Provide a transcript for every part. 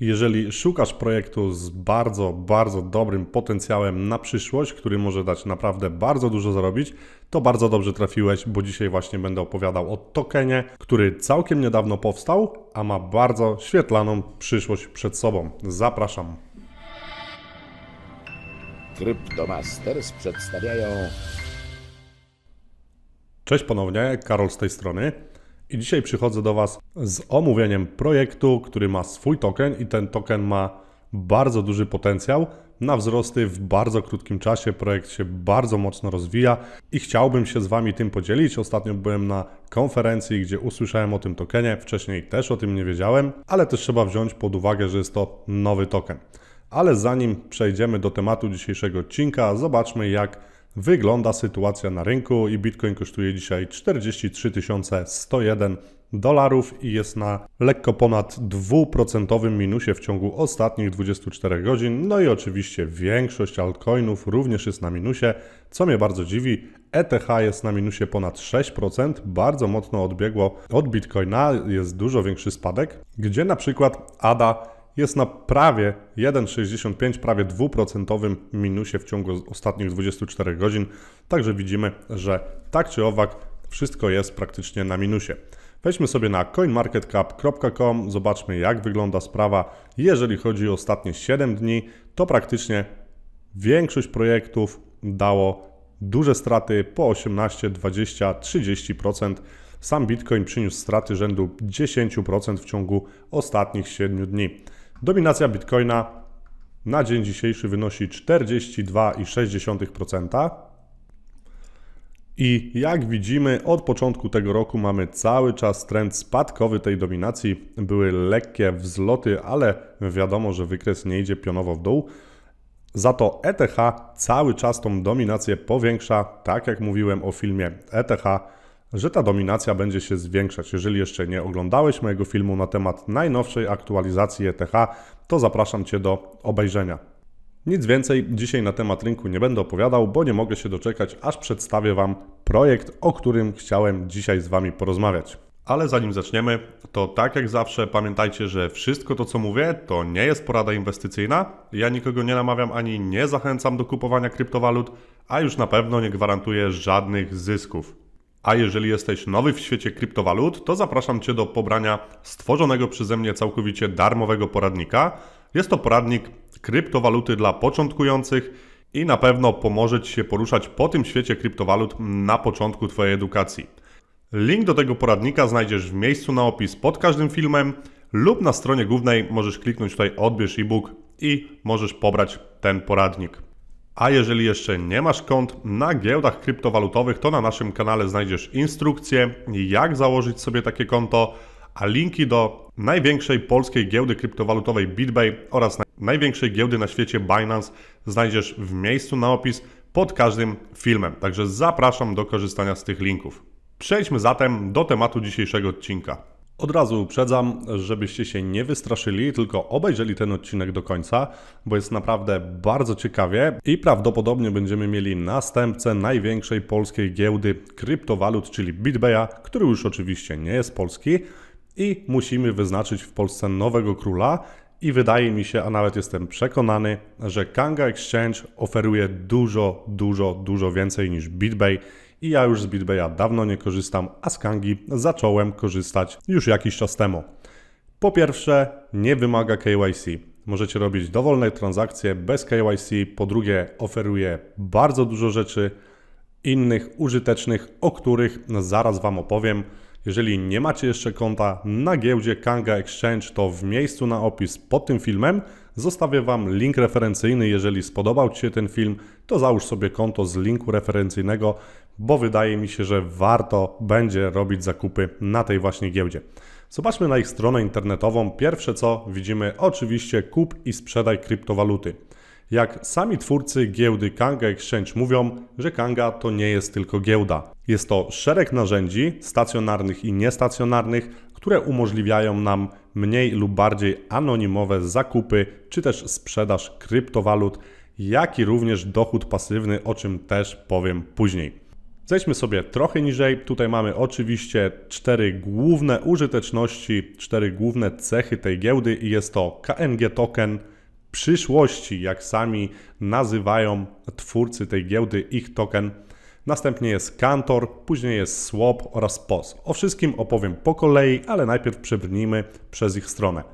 Jeżeli szukasz projektu z bardzo, bardzo dobrym potencjałem na przyszłość, który może dać naprawdę bardzo dużo zarobić, to bardzo dobrze trafiłeś, bo dzisiaj właśnie będę opowiadał o tokenie, który całkiem niedawno powstał, a ma bardzo świetlaną przyszłość przed sobą. Zapraszam. Cryptomasters przedstawiają. Cześć ponownie, Karol z tej strony. I dzisiaj przychodzę do Was z omówieniem projektu, który ma swój token i ten token ma bardzo duży potencjał na wzrosty w bardzo krótkim czasie. Projekt się bardzo mocno rozwija i chciałbym się z Wami tym podzielić. Ostatnio byłem na konferencji, gdzie usłyszałem o tym tokenie, wcześniej też o tym nie wiedziałem, ale też trzeba wziąć pod uwagę, że jest to nowy token. Ale zanim przejdziemy do tematu dzisiejszego odcinka, zobaczmy jak wygląda sytuacja na rynku i Bitcoin kosztuje dzisiaj 43 101 dolarów i jest na lekko ponad 2% minusie w ciągu ostatnich 24 godzin. No i oczywiście większość altcoinów również jest na minusie, co mnie bardzo dziwi. ETH jest na minusie ponad 6%, bardzo mocno odbiegło od Bitcoina, jest dużo większy spadek, gdzie na przykład ADA jest na prawie 1,65, prawie 2% minusie w ciągu ostatnich 24 godzin. Także widzimy, że tak czy owak wszystko jest praktycznie na minusie. Weźmy sobie na coinmarketcap.com, zobaczmy jak wygląda sprawa. Jeżeli chodzi o ostatnie 7 dni, to praktycznie większość projektów dało duże straty po 18, 20, 30%. Sam Bitcoin przyniósł straty rzędu 10% w ciągu ostatnich 7 dni. Dominacja Bitcoina na dzień dzisiejszy wynosi 42,6%. I jak widzimy, od początku tego roku mamy cały czas trend spadkowy tej dominacji. Były lekkie wzloty, ale wiadomo, że wykres nie idzie pionowo w dół. Za to ETH cały czas tą dominację powiększa. Tak jak mówiłem o filmie ETH że ta dominacja będzie się zwiększać. Jeżeli jeszcze nie oglądałeś mojego filmu na temat najnowszej aktualizacji ETH, to zapraszam Cię do obejrzenia. Nic więcej dzisiaj na temat rynku nie będę opowiadał, bo nie mogę się doczekać, aż przedstawię Wam projekt, o którym chciałem dzisiaj z Wami porozmawiać. Ale zanim zaczniemy, to tak jak zawsze pamiętajcie, że wszystko to co mówię to nie jest porada inwestycyjna. Ja nikogo nie namawiam ani nie zachęcam do kupowania kryptowalut, a już na pewno nie gwarantuję żadnych zysków. A jeżeli jesteś nowy w świecie kryptowalut, to zapraszam Cię do pobrania stworzonego przeze mnie całkowicie darmowego poradnika. Jest to poradnik kryptowaluty dla początkujących i na pewno pomoże Ci się poruszać po tym świecie kryptowalut na początku Twojej edukacji. Link do tego poradnika znajdziesz w miejscu na opis pod każdym filmem lub na stronie głównej możesz kliknąć tutaj odbierz e-book i możesz pobrać ten poradnik. A jeżeli jeszcze nie masz kont na giełdach kryptowalutowych, to na naszym kanale znajdziesz instrukcję, jak założyć sobie takie konto, a linki do największej polskiej giełdy kryptowalutowej BitBay oraz największej giełdy na świecie Binance znajdziesz w miejscu na opis pod każdym filmem. Także zapraszam do korzystania z tych linków. Przejdźmy zatem do tematu dzisiejszego odcinka. Od razu uprzedzam, żebyście się nie wystraszyli, tylko obejrzeli ten odcinek do końca, bo jest naprawdę bardzo ciekawie i prawdopodobnie będziemy mieli następcę największej polskiej giełdy kryptowalut, czyli BitBaya, który już oczywiście nie jest polski i musimy wyznaczyć w Polsce nowego króla. I wydaje mi się, a nawet jestem przekonany, że Kanga Exchange oferuje dużo, dużo, dużo więcej niż BitBay i ja już z BitBaya dawno nie korzystam, a z Kangi zacząłem korzystać już jakiś czas temu. Po pierwsze, nie wymaga KYC. Możecie robić dowolne transakcje bez KYC. Po drugie, oferuje bardzo dużo rzeczy innych użytecznych, o których zaraz Wam opowiem. Jeżeli nie macie jeszcze konta na giełdzie Kanga Exchange, to w miejscu na opis pod tym filmem zostawię Wam link referencyjny. Jeżeli spodobał Ci się ten film, to załóż sobie konto z linku referencyjnego bo wydaje mi się, że warto będzie robić zakupy na tej właśnie giełdzie. Zobaczmy na ich stronę internetową. Pierwsze co widzimy, oczywiście kup i sprzedaj kryptowaluty. Jak sami twórcy giełdy Kanga Exchange mówią, że Kanga to nie jest tylko giełda. Jest to szereg narzędzi stacjonarnych i niestacjonarnych, które umożliwiają nam mniej lub bardziej anonimowe zakupy czy też sprzedaż kryptowalut, jak i również dochód pasywny, o czym też powiem później. Zejdźmy sobie trochę niżej. Tutaj mamy oczywiście cztery główne użyteczności, cztery główne cechy tej giełdy i jest to KNG token przyszłości, jak sami nazywają twórcy tej giełdy ich token. Następnie jest Kantor, później jest Swap oraz POS. O wszystkim opowiem po kolei, ale najpierw przebrnijmy przez ich stronę.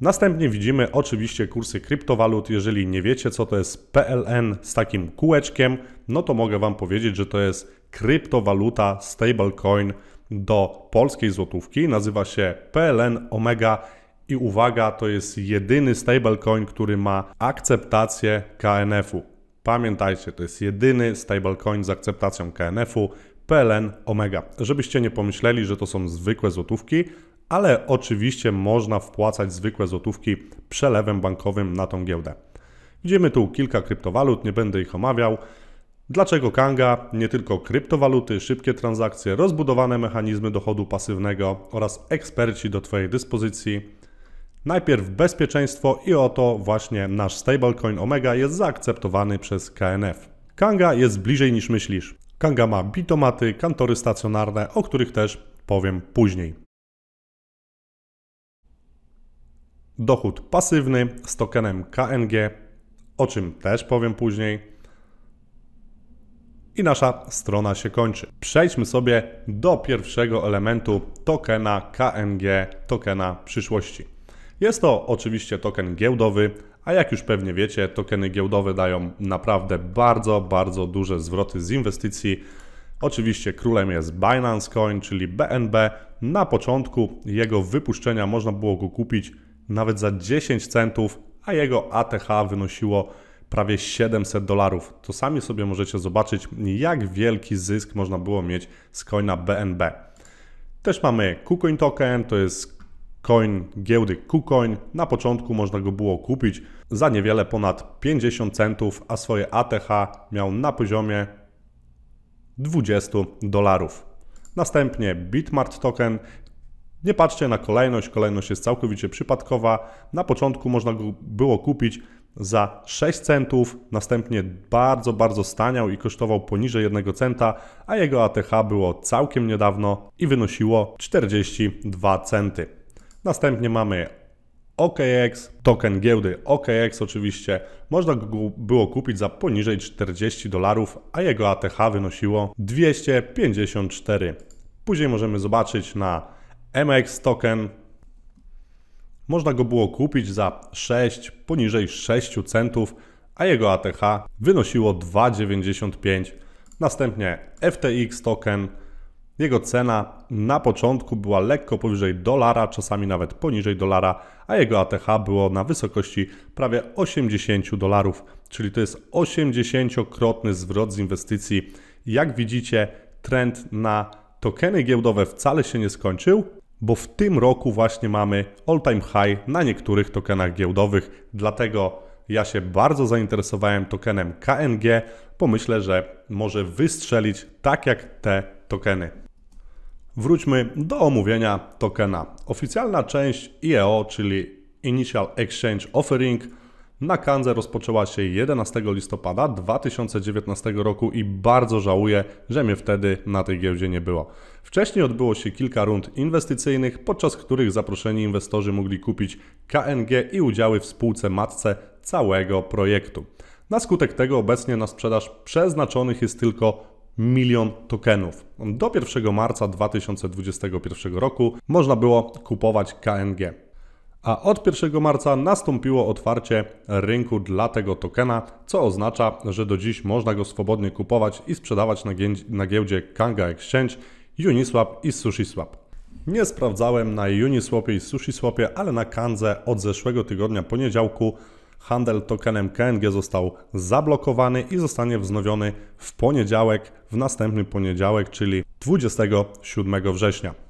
Następnie widzimy oczywiście kursy kryptowalut. Jeżeli nie wiecie, co to jest PLN z takim kółeczkiem, no to mogę Wam powiedzieć, że to jest kryptowaluta stablecoin do polskiej złotówki. Nazywa się PLN Omega i uwaga, to jest jedyny stablecoin, który ma akceptację KNF-u. Pamiętajcie, to jest jedyny stablecoin z akceptacją KNF-u. PLN Omega. Żebyście nie pomyśleli, że to są zwykłe złotówki, ale oczywiście można wpłacać zwykłe złotówki przelewem bankowym na tą giełdę. Widzimy tu kilka kryptowalut, nie będę ich omawiał. Dlaczego Kanga? Nie tylko kryptowaluty, szybkie transakcje, rozbudowane mechanizmy dochodu pasywnego oraz eksperci do Twojej dyspozycji. Najpierw bezpieczeństwo i oto właśnie nasz stablecoin Omega jest zaakceptowany przez KNF. Kanga jest bliżej niż myślisz. Kanga ma bitomaty, kantory stacjonarne, o których też powiem później. dochód pasywny z tokenem KNG, o czym też powiem później. I nasza strona się kończy. Przejdźmy sobie do pierwszego elementu tokena KNG, tokena przyszłości. Jest to oczywiście token giełdowy, a jak już pewnie wiecie, tokeny giełdowe dają naprawdę bardzo, bardzo duże zwroty z inwestycji. Oczywiście królem jest Binance Coin, czyli BNB. Na początku jego wypuszczenia można było go kupić nawet za 10 centów, a jego ATH wynosiło prawie 700 dolarów. To sami sobie możecie zobaczyć, jak wielki zysk można było mieć z coina BNB. Też mamy KuCoin Token, to jest coin giełdy KuCoin. Na początku można go było kupić za niewiele ponad 50 centów, a swoje ATH miał na poziomie 20 dolarów. Następnie Bitmart Token nie patrzcie na kolejność, kolejność jest całkowicie przypadkowa. Na początku można go było kupić za 6 centów, następnie bardzo, bardzo staniał i kosztował poniżej 1 centa, a jego ATH było całkiem niedawno i wynosiło 42 centy. Następnie mamy OKX, token giełdy OKX oczywiście. Można go było kupić za poniżej 40 dolarów, a jego ATH wynosiło 254. Później możemy zobaczyć na MX token. Można go było kupić za 6, poniżej 6 centów, a jego ATH wynosiło 2,95. Następnie FTX token. Jego cena na początku była lekko powyżej dolara, czasami nawet poniżej dolara, a jego ATH było na wysokości prawie 80 dolarów, czyli to jest 80-krotny zwrot z inwestycji. Jak widzicie, trend na tokeny giełdowe wcale się nie skończył, bo w tym roku właśnie mamy all-time high na niektórych tokenach giełdowych, dlatego ja się bardzo zainteresowałem tokenem KNG, bo myślę, że może wystrzelić tak jak te tokeny. Wróćmy do omówienia tokena. Oficjalna część IEO, czyli Initial Exchange Offering – na Kandze rozpoczęła się 11 listopada 2019 roku i bardzo żałuję, że mnie wtedy na tej giełdzie nie było. Wcześniej odbyło się kilka rund inwestycyjnych, podczas których zaproszeni inwestorzy mogli kupić KNG i udziały w spółce matce całego projektu. Na skutek tego obecnie na sprzedaż przeznaczonych jest tylko milion tokenów. Do 1 marca 2021 roku można było kupować KNG a od 1 marca nastąpiło otwarcie rynku dla tego tokena, co oznacza, że do dziś można go swobodnie kupować i sprzedawać na, na giełdzie Kanga Exchange, Uniswap i SushiSwap. Nie sprawdzałem na Uniswapie i SushiSwapie, ale na Kandze od zeszłego tygodnia poniedziałku handel tokenem KNG został zablokowany i zostanie wznowiony w poniedziałek, w następny poniedziałek, czyli 27 września.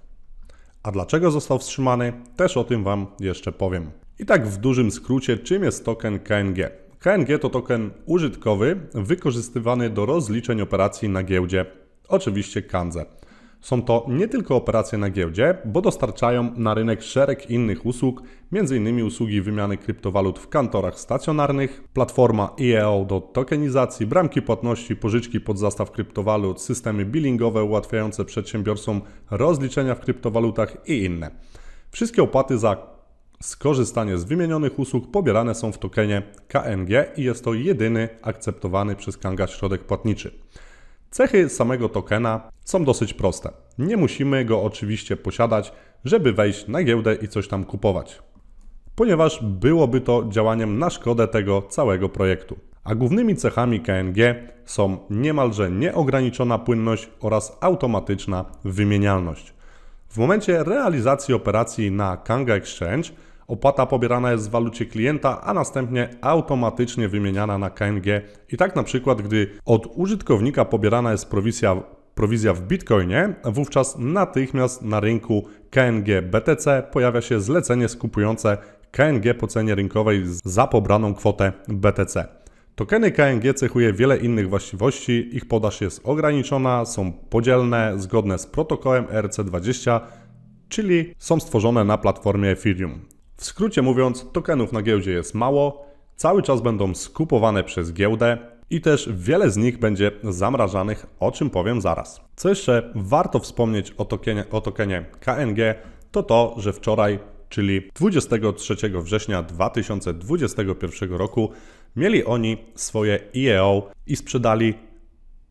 A dlaczego został wstrzymany, też o tym Wam jeszcze powiem. I tak w dużym skrócie, czym jest token KNG? KNG to token użytkowy wykorzystywany do rozliczeń operacji na giełdzie, oczywiście Kanze. Są to nie tylko operacje na giełdzie, bo dostarczają na rynek szereg innych usług, m.in. usługi wymiany kryptowalut w kantorach stacjonarnych, platforma IEO do tokenizacji, bramki płatności, pożyczki pod zastaw kryptowalut, systemy billingowe ułatwiające przedsiębiorcom rozliczenia w kryptowalutach i inne. Wszystkie opłaty za skorzystanie z wymienionych usług pobierane są w tokenie KNG i jest to jedyny akceptowany przez Kanga środek płatniczy. Cechy samego tokena są dosyć proste. Nie musimy go oczywiście posiadać, żeby wejść na giełdę i coś tam kupować, ponieważ byłoby to działaniem na szkodę tego całego projektu. A głównymi cechami KNG są niemalże nieograniczona płynność oraz automatyczna wymienialność. W momencie realizacji operacji na Kanga Exchange Opłata pobierana jest w walucie klienta, a następnie automatycznie wymieniana na KNG. I tak na przykład, gdy od użytkownika pobierana jest prowizja prowizja w Bitcoinie, wówczas natychmiast na rynku KNG BTC pojawia się zlecenie skupujące KNG po cenie rynkowej za pobraną kwotę BTC. Tokeny KNG cechuje wiele innych właściwości, ich podaż jest ograniczona, są podzielne, zgodne z protokołem rc 20 czyli są stworzone na platformie Ethereum. W skrócie mówiąc, tokenów na giełdzie jest mało, cały czas będą skupowane przez giełdę i też wiele z nich będzie zamrażanych, o czym powiem zaraz. Co jeszcze warto wspomnieć o tokenie, o tokenie KNG, to to, że wczoraj, czyli 23 września 2021 roku, mieli oni swoje IEO i sprzedali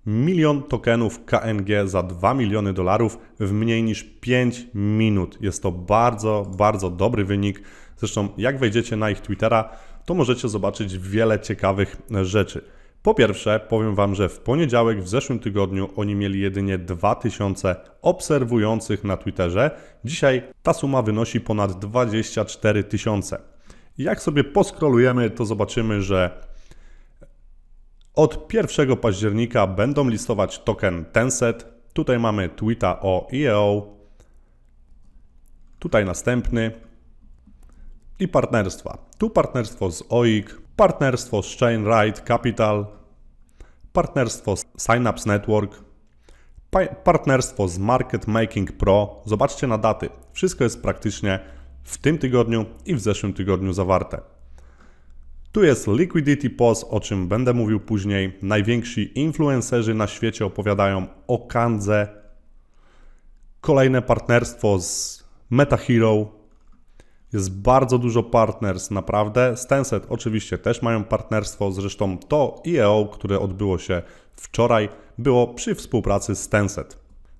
Milion tokenów KNG za 2 miliony dolarów w mniej niż 5 minut. Jest to bardzo, bardzo dobry wynik. Zresztą, jak wejdziecie na ich Twittera, to możecie zobaczyć wiele ciekawych rzeczy. Po pierwsze, powiem Wam, że w poniedziałek w zeszłym tygodniu oni mieli jedynie 2000 obserwujących na Twitterze. Dzisiaj ta suma wynosi ponad 24 tysiące. Jak sobie poskrolujemy, to zobaczymy, że od 1 października będą listować token Tenset. Tutaj mamy tweeta o IEO. Tutaj następny. I partnerstwa. Tu partnerstwo z OIG, partnerstwo z Chainride Capital, partnerstwo z Synapse Network, partnerstwo z Market Making Pro. Zobaczcie na daty. Wszystko jest praktycznie w tym tygodniu i w zeszłym tygodniu zawarte. Tu jest Liquidity Pos, o czym będę mówił później. Najwięksi influencerzy na świecie opowiadają o Kandze. Kolejne partnerstwo z MetaHero. Jest bardzo dużo partnerstw, naprawdę. Stenset oczywiście też mają partnerstwo, zresztą to IEO, które odbyło się wczoraj, było przy współpracy z Stenset.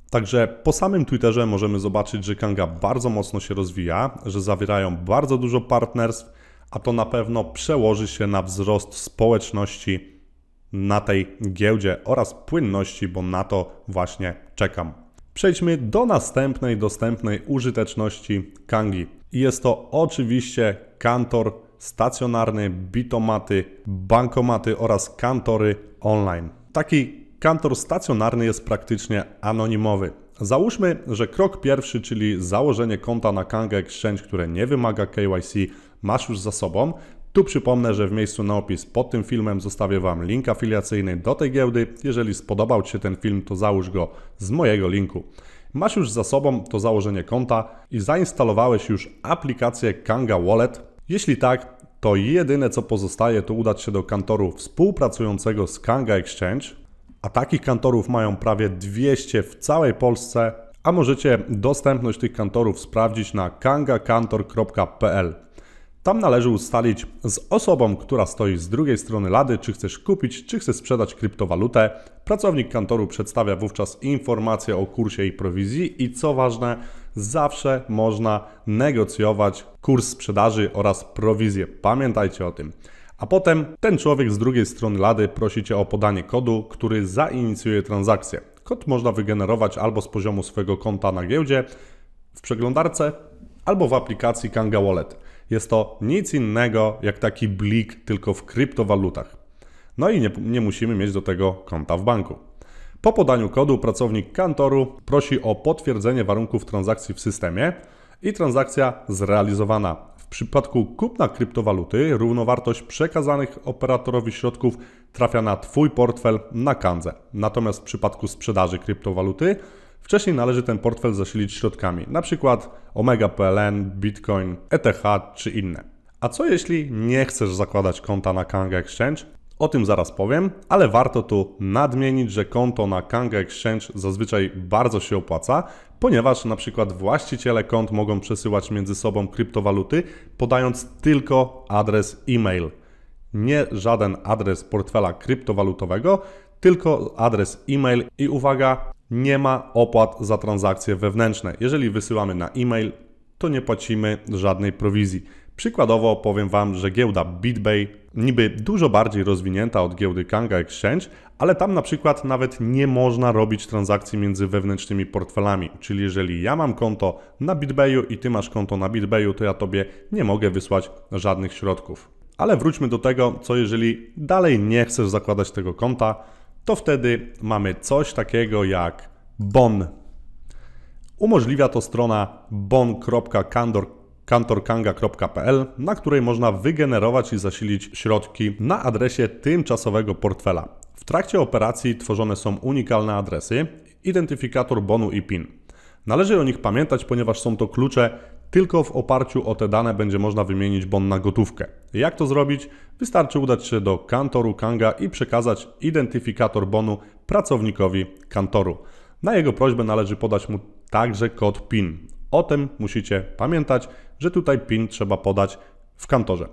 Także po samym Twitterze możemy zobaczyć, że Kanga bardzo mocno się rozwija, że zawierają bardzo dużo partnerstw, a to na pewno przełoży się na wzrost społeczności na tej giełdzie oraz płynności, bo na to właśnie czekam. Przejdźmy do następnej dostępnej użyteczności Kangi. Jest to oczywiście kantor stacjonarny, bitomaty, bankomaty oraz kantory online. Taki kantor stacjonarny jest praktycznie anonimowy. Załóżmy, że krok pierwszy, czyli założenie konta na Kanga Exchange, które nie wymaga KYC, masz już za sobą. Tu przypomnę, że w miejscu na opis pod tym filmem zostawię Wam link afiliacyjny do tej giełdy. Jeżeli spodobał Ci się ten film, to załóż go z mojego linku. Masz już za sobą to założenie konta i zainstalowałeś już aplikację Kanga Wallet. Jeśli tak, to jedyne co pozostaje to udać się do kantoru współpracującego z Kanga Exchange, a takich kantorów mają prawie 200 w całej Polsce, a możecie dostępność tych kantorów sprawdzić na kangakantor.pl. Tam należy ustalić z osobą, która stoi z drugiej strony lady, czy chcesz kupić, czy chcesz sprzedać kryptowalutę. Pracownik kantoru przedstawia wówczas informacje o kursie i prowizji i co ważne, zawsze można negocjować kurs sprzedaży oraz prowizję. Pamiętajcie o tym. A potem ten człowiek z drugiej strony lady prosi Cię o podanie kodu, który zainicjuje transakcję. Kod można wygenerować albo z poziomu swojego konta na giełdzie, w przeglądarce, albo w aplikacji Kanga Wallet. Jest to nic innego jak taki blik tylko w kryptowalutach. No i nie, nie musimy mieć do tego konta w banku. Po podaniu kodu pracownik kantoru prosi o potwierdzenie warunków transakcji w systemie i transakcja zrealizowana. W przypadku kupna kryptowaluty równowartość przekazanych operatorowi środków trafia na Twój portfel na kandze. Natomiast w przypadku sprzedaży kryptowaluty Wcześniej należy ten portfel zasilić środkami, np. Omega PLN, Bitcoin, ETH czy inne. A co jeśli nie chcesz zakładać konta na Kanga Exchange? O tym zaraz powiem, ale warto tu nadmienić, że konto na Kanga Exchange zazwyczaj bardzo się opłaca, ponieważ na przykład właściciele kont mogą przesyłać między sobą kryptowaluty, podając tylko adres e-mail. Nie żaden adres portfela kryptowalutowego, tylko adres e-mail i uwaga, nie ma opłat za transakcje wewnętrzne. Jeżeli wysyłamy na e-mail, to nie płacimy żadnej prowizji. Przykładowo powiem Wam, że giełda BitBay niby dużo bardziej rozwinięta od giełdy Kanga Exchange, ale tam na przykład nawet nie można robić transakcji między wewnętrznymi portfelami. Czyli jeżeli ja mam konto na BitBayu i Ty masz konto na BitBayu, to ja Tobie nie mogę wysłać żadnych środków. Ale wróćmy do tego, co jeżeli dalej nie chcesz zakładać tego konta, to wtedy mamy coś takiego jak bon. Umożliwia to strona bon.kantorkanga.pl, na której można wygenerować i zasilić środki na adresie tymczasowego portfela. W trakcie operacji tworzone są unikalne adresy, identyfikator bonu i PIN. Należy o nich pamiętać, ponieważ są to klucze tylko w oparciu o te dane będzie można wymienić bon na gotówkę. Jak to zrobić? Wystarczy udać się do kantoru Kanga i przekazać identyfikator bonu pracownikowi kantoru. Na jego prośbę należy podać mu także kod PIN. O tym musicie pamiętać, że tutaj PIN trzeba podać w kantorze.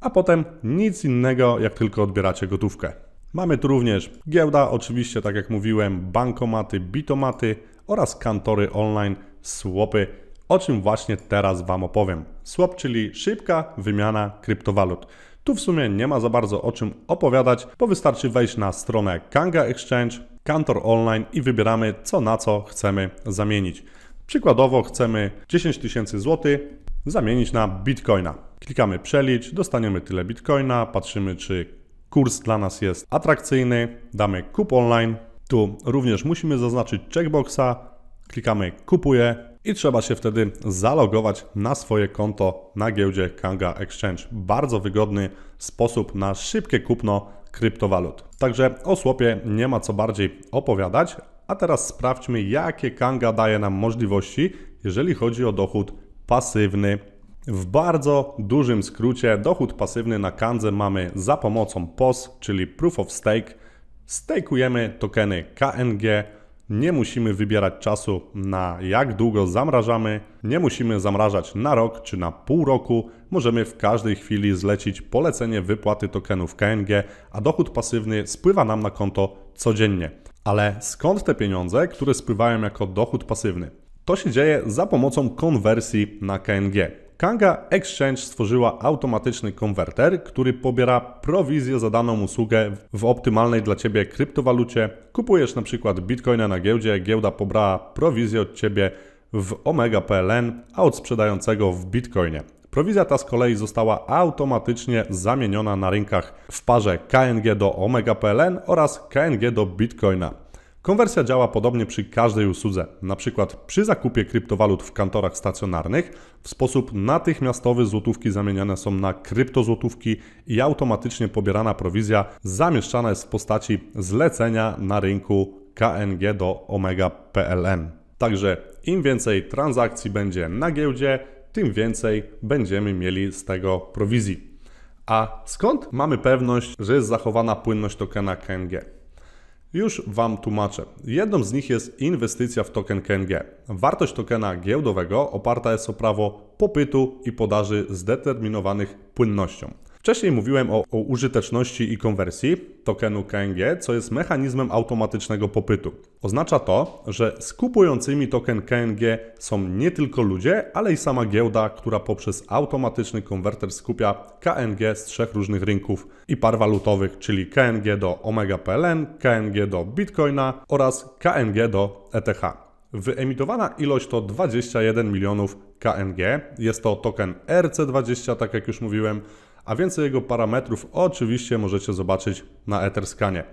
A potem nic innego, jak tylko odbieracie gotówkę. Mamy tu również giełda, oczywiście, tak jak mówiłem, bankomaty, bitomaty oraz kantory online, słopy o czym właśnie teraz Wam opowiem. Swap, czyli szybka wymiana kryptowalut. Tu w sumie nie ma za bardzo o czym opowiadać, bo wystarczy wejść na stronę Kanga Exchange, kantor online i wybieramy co na co chcemy zamienić. Przykładowo chcemy 10 tysięcy zł zamienić na bitcoina. Klikamy przelicz, dostaniemy tyle bitcoina, patrzymy czy kurs dla nas jest atrakcyjny, damy kup online. Tu również musimy zaznaczyć checkboxa, klikamy kupuję i trzeba się wtedy zalogować na swoje konto na giełdzie Kanga Exchange. Bardzo wygodny sposób na szybkie kupno kryptowalut. Także o słopie nie ma co bardziej opowiadać, a teraz sprawdźmy jakie Kanga daje nam możliwości, jeżeli chodzi o dochód pasywny w bardzo dużym skrócie dochód pasywny na Kandze mamy za pomocą POS, czyli Proof of Stake. Stakujemy tokeny KNG nie musimy wybierać czasu na jak długo zamrażamy, nie musimy zamrażać na rok czy na pół roku. Możemy w każdej chwili zlecić polecenie wypłaty tokenów KNG, a dochód pasywny spływa nam na konto codziennie. Ale skąd te pieniądze, które spływają jako dochód pasywny? To się dzieje za pomocą konwersji na KNG. Kanga Exchange stworzyła automatyczny konwerter, który pobiera prowizję za daną usługę w optymalnej dla Ciebie kryptowalucie. Kupujesz na przykład bitcoina na giełdzie, giełda pobrała prowizję od Ciebie w Omega PLN, a od sprzedającego w bitcoinie. Prowizja ta z kolei została automatycznie zamieniona na rynkach w parze KNG do Omega PLN oraz KNG do Bitcoina. Konwersja działa podobnie przy każdej usłudze, przykład przy zakupie kryptowalut w kantorach stacjonarnych w sposób natychmiastowy złotówki zamieniane są na kryptozłotówki i automatycznie pobierana prowizja zamieszczana jest w postaci zlecenia na rynku KNG do Omega PLN. Także im więcej transakcji będzie na giełdzie, tym więcej będziemy mieli z tego prowizji. A skąd mamy pewność, że jest zachowana płynność tokena KNG? Już Wam tłumaczę. Jedną z nich jest inwestycja w token KNG. Wartość tokena giełdowego oparta jest o prawo popytu i podaży zdeterminowanych płynnością. Wcześniej mówiłem o, o, użyteczności i konwersji tokenu KNG, co jest mechanizmem automatycznego popytu. Oznacza to, że skupującymi token KNG są nie tylko ludzie, ale i sama giełda, która poprzez automatyczny konwerter skupia KNG z trzech różnych rynków i par walutowych, czyli KNG do Omega PLN, KNG do Bitcoina oraz KNG do ETH. Wyemitowana ilość to 21 milionów KNG. Jest to token RC20, tak jak już mówiłem, a więcej jego parametrów oczywiście możecie zobaczyć na Etherscanie.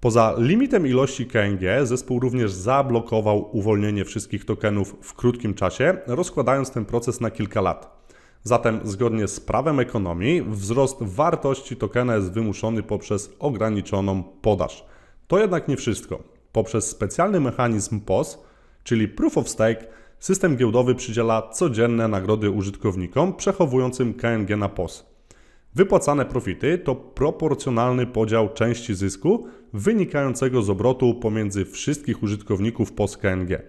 Poza limitem ilości KNG zespół również zablokował uwolnienie wszystkich tokenów w krótkim czasie, rozkładając ten proces na kilka lat. Zatem zgodnie z prawem ekonomii wzrost wartości tokena jest wymuszony poprzez ograniczoną podaż. To jednak nie wszystko. Poprzez specjalny mechanizm POS, czyli Proof of Stake, system giełdowy przydziela codzienne nagrody użytkownikom przechowującym KNG na POS. Wypłacane profity to proporcjonalny podział części zysku wynikającego z obrotu pomiędzy wszystkich użytkowników POS KNG.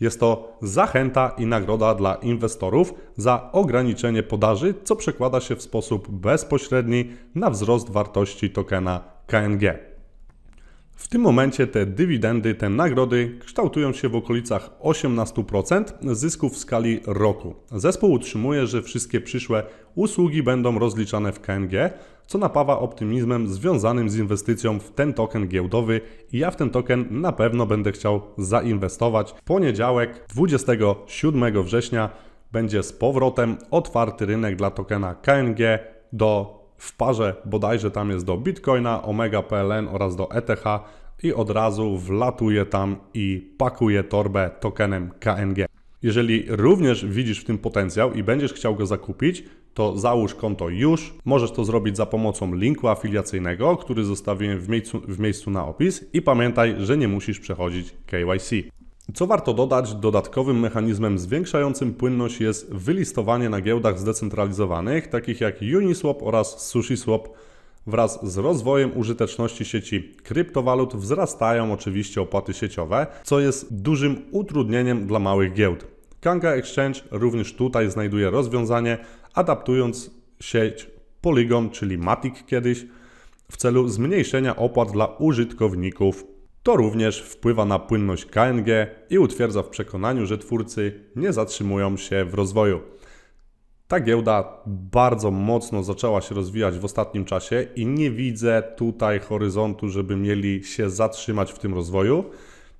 Jest to zachęta i nagroda dla inwestorów za ograniczenie podaży, co przekłada się w sposób bezpośredni na wzrost wartości tokena KNG. W tym momencie te dywidendy, te nagrody kształtują się w okolicach 18% zysków w skali roku. Zespół utrzymuje, że wszystkie przyszłe usługi będą rozliczane w KNG, co napawa optymizmem związanym z inwestycją w ten token giełdowy i ja w ten token na pewno będę chciał zainwestować. Poniedziałek 27 września będzie z powrotem otwarty rynek dla tokena KNG do w parze bodajże tam jest do Bitcoina, Omega PLN oraz do ETH i od razu wlatuje tam i pakuje torbę tokenem KNG. Jeżeli również widzisz w tym potencjał i będziesz chciał go zakupić, to załóż konto już. Możesz to zrobić za pomocą linku afiliacyjnego, który zostawiłem w miejscu, w miejscu na opis i pamiętaj, że nie musisz przechodzić KYC. Co warto dodać, dodatkowym mechanizmem zwiększającym płynność jest wylistowanie na giełdach zdecentralizowanych, takich jak Uniswap oraz SushiSwap. Wraz z rozwojem użyteczności sieci kryptowalut wzrastają oczywiście opłaty sieciowe, co jest dużym utrudnieniem dla małych giełd. Kanga Exchange również tutaj znajduje rozwiązanie, adaptując sieć Polygon, czyli Matic kiedyś, w celu zmniejszenia opłat dla użytkowników to również wpływa na płynność KNG i utwierdza w przekonaniu, że twórcy nie zatrzymują się w rozwoju. Ta giełda bardzo mocno zaczęła się rozwijać w ostatnim czasie i nie widzę tutaj horyzontu, żeby mieli się zatrzymać w tym rozwoju.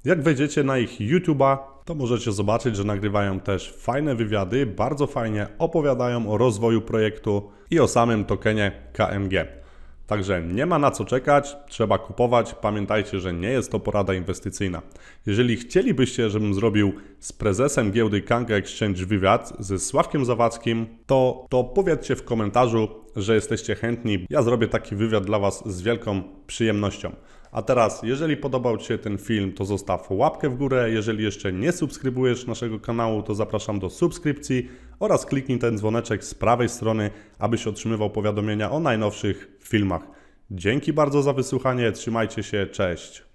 Jak wejdziecie na ich YouTube'a, to możecie zobaczyć, że nagrywają też fajne wywiady, bardzo fajnie opowiadają o rozwoju projektu i o samym tokenie KNG. Także nie ma na co czekać, trzeba kupować. Pamiętajcie, że nie jest to porada inwestycyjna. Jeżeli chcielibyście, żebym zrobił z prezesem giełdy Kanga Exchange wywiad ze Sławkiem Zawadzkim, to, to powiedzcie w komentarzu, że jesteście chętni. Ja zrobię taki wywiad dla Was z wielką przyjemnością. A teraz, jeżeli podobał Ci się ten film, to zostaw łapkę w górę. Jeżeli jeszcze nie subskrybujesz naszego kanału, to zapraszam do subskrypcji oraz kliknij ten dzwoneczek z prawej strony, abyś otrzymywał powiadomienia o najnowszych filmach. Dzięki bardzo za wysłuchanie, trzymajcie się, cześć.